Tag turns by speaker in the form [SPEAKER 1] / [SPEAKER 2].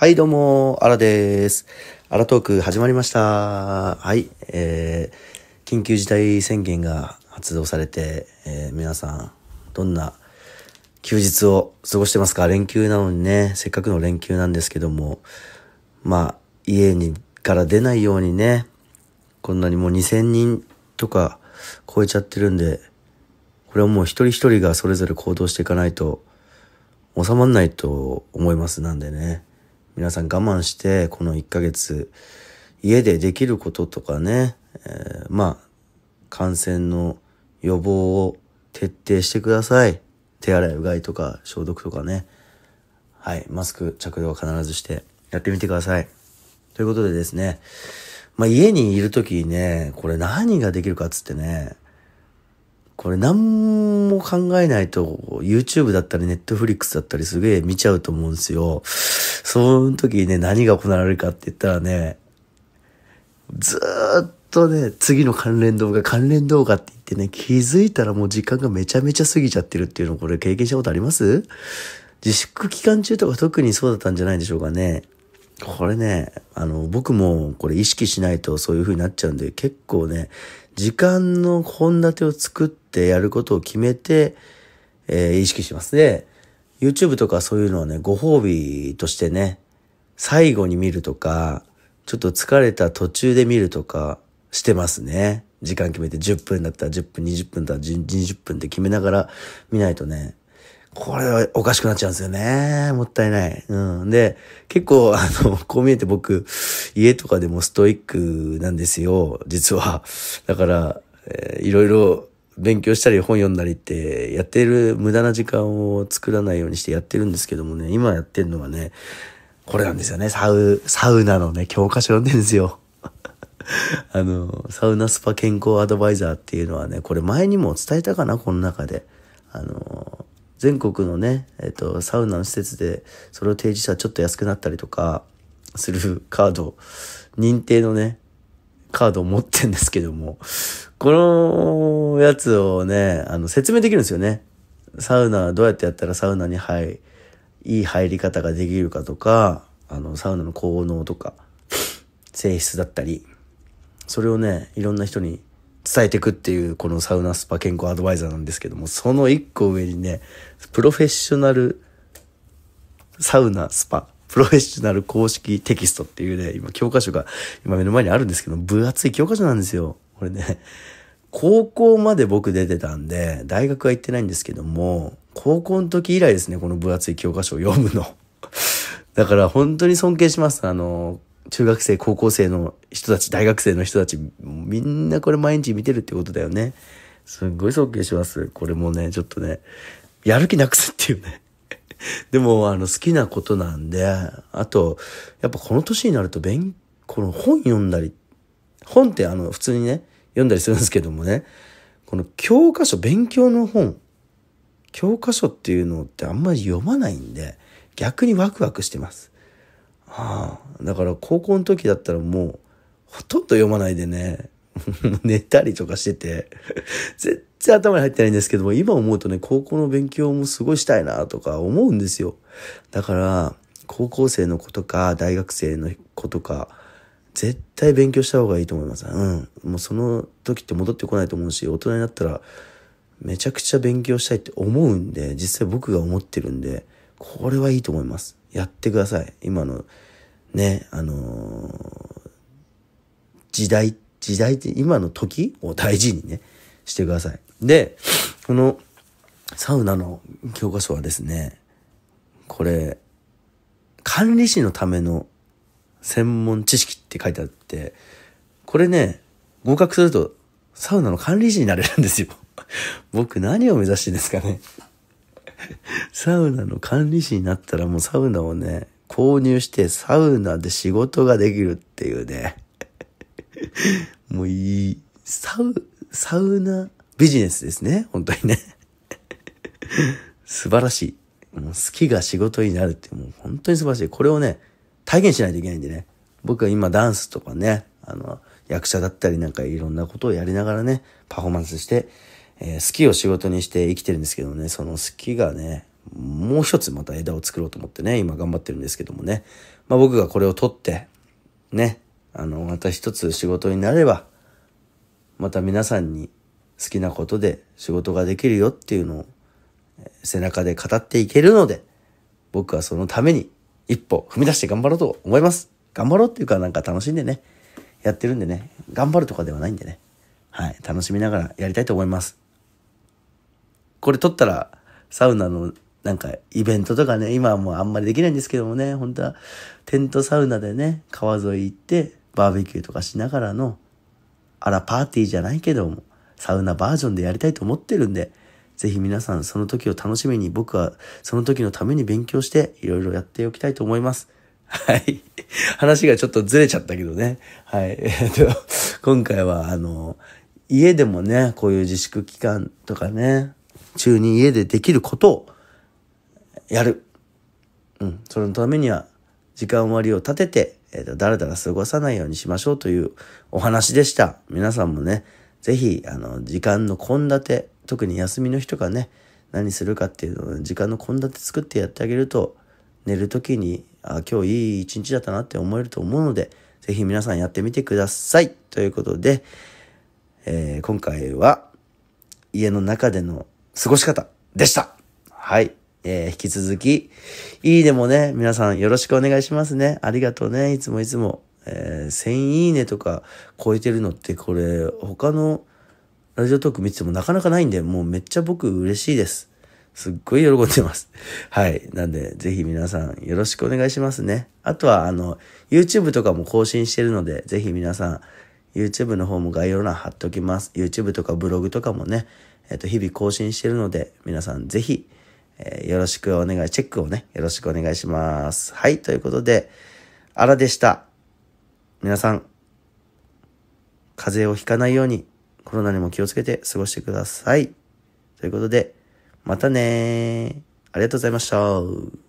[SPEAKER 1] はい、どうも、アラです。アラトーク始まりました。はい、えー、緊急事態宣言が発動されて、えー、皆さん、どんな休日を過ごしてますか連休なのにね、せっかくの連休なんですけども、まあ、家にから出ないようにね、こんなにもう2000人とか超えちゃってるんで、これはもう一人一人がそれぞれ行動していかないと、収まんないと思います。なんでね。皆さん我慢して、この1ヶ月、家でできることとかね、えー、まあ、感染の予防を徹底してください。手洗いうがいとか消毒とかね。はい。マスク着用は必ずしてやってみてください。ということでですね。まあ、家にいるときね、これ何ができるかっつってね、これ何も考えないと YouTube だったり Netflix だったりすげえ見ちゃうと思うんですよ。その時にね、何が行われるかって言ったらね、ずっとね、次の関連動画、関連動画って言ってね、気づいたらもう時間がめちゃめちゃ過ぎちゃってるっていうのこれ経験したことあります自粛期間中とか特にそうだったんじゃないでしょうかね。これね、あの、僕もこれ意識しないとそういう風になっちゃうんで、結構ね、時間の献立を作ってやることを決めて、えー、意識しますね。YouTube とかそういうのはね、ご褒美としてね、最後に見るとか、ちょっと疲れた途中で見るとかしてますね。時間決めて10分だったら10分、20分だったら20分って決めながら見ないとね、これはおかしくなっちゃうんですよね。もったいない。うん。で、結構、あの、こう見えて僕、家とかでもストイックなんですよ。実は。だから、えー、いろいろ勉強したり本読んだりってやってる無駄な時間を作らないようにしてやってるんですけどもね、今やってるのはね、これなんですよね、サウ、サウナのね、教科書読んでるんですよ。あの、サウナスパ健康アドバイザーっていうのはね、これ前にも伝えたかな、この中で。あの、全国のね、えっと、サウナの施設でそれを提示したらちょっと安くなったりとかするカード、認定のね、カードを持ってんですけども、このやつをね、あの、説明できるんですよね。サウナ、どうやってやったらサウナに入、いい入り方ができるかとか、あの、サウナの効能とか、性質だったり、それをね、いろんな人に伝えていくっていう、このサウナスパ健康アドバイザーなんですけども、その一個上にね、プロフェッショナルサウナスパプロフェッショナル公式テキストっていうね、今教科書が今目の前にあるんですけど、分厚い教科書なんですよ。これね、高校まで僕出てたんで、大学は行ってないんですけども、高校の時以来ですね、この分厚い教科書を読むの。だから本当に尊敬します。あの、中学生、高校生の人たち、大学生の人たち、みんなこれ毎日見てるってことだよね。すっごい尊敬します。これもね、ちょっとね、やる気なくすっていうね。でも、あの、好きなことなんで、あと、やっぱこの年になると、勉、この本読んだり、本ってあの、普通にね、読んだりするんですけどもね、この教科書、勉強の本、教科書っていうのってあんまり読まないんで、逆にワクワクしてます。ああ、だから高校の時だったらもう、ほとんど読まないでね、寝たりとかしてて、絶然頭に入ってないんですけども、今思うとね、高校の勉強もすごいしたいなとか思うんですよ。だから、高校生の子とか、大学生の子とか、絶対勉強した方がいいと思います。うん。もうその時って戻ってこないと思うし、大人になったら、めちゃくちゃ勉強したいって思うんで、実際僕が思ってるんで、これはいいと思います。やってください。今の、ね、あのー、時代、時代って今の時を大事にね、してください。で、このサウナの教科書はですね、これ、管理士のための専門知識って書いてあって、これね、合格するとサウナの管理士になれるんですよ。僕何を目指してんですかね。サウナの管理士になったらもうサウナをね、購入してサウナで仕事ができるっていうね。もういい。サウ、サウナビジネスですね。本当にね。素晴らしい。もう好きが仕事になるって、もう本当に素晴らしい。これをね、体現しないといけないんでね。僕は今ダンスとかね、あの、役者だったりなんかいろんなことをやりながらね、パフォーマンスして、えー、好きを仕事にして生きてるんですけどね、その好きがね、もう一つまた枝を作ろうと思ってね、今頑張ってるんですけどもね。まあ僕がこれを取って、ね、あの、また一つ仕事になれば、また皆さんに好きなことで仕事ができるよっていうのを背中で語っていけるので、僕はそのために一歩踏み出して頑張ろうと思います。頑張ろうっていうかなんか楽しんでね、やってるんでね、頑張るとかではないんでね、はい、楽しみながらやりたいと思います。これ撮ったらサウナのなんかイベントとかね、今はもうあんまりできないんですけどもね、本当はテントサウナでね、川沿い行ってバーベキューとかしながらの、あらパーティーじゃないけども、サウナバージョンでやりたいと思ってるんで、ぜひ皆さんその時を楽しみに僕はその時のために勉強していろいろやっておきたいと思います。はい。話がちょっとずれちゃったけどね。はい。えっと、今回はあの、家でもね、こういう自粛期間とかね、中に家でできることをやる。うん。そのためには時間割を立てて、えっ、ー、と、だらだら過ごさないようにしましょうというお話でした。皆さんもね、ぜひ、あの、時間の献立、特に休みの日とかね、何するかっていうのを時間の献立作ってやってあげると、寝るときに、あ、今日いい一日だったなって思えると思うので、ぜひ皆さんやってみてください。ということで、えー、今回は、家の中での過ごし方でした。はい。えー、引き続き、いいでもね、皆さんよろしくお願いしますね。ありがとうね。いつもいつも。えー、1000いいねとか超えてるのってこれ他のラジオトーク見ててもなかなかないんで、もうめっちゃ僕嬉しいです。すっごい喜んでます。はい。なんで、ぜひ皆さんよろしくお願いしますね。あとは、あの、YouTube とかも更新してるので、ぜひ皆さん、YouTube の方も概要欄貼っておきます。YouTube とかブログとかもね、えっ、と、日々更新してるので、皆さんぜひ、えー、よろしくお願い、チェックをね、よろしくお願いします。はい。ということで、あらでした。皆さん、風邪をひかないように、コロナにも気をつけて過ごしてください。ということで、またねありがとうございました。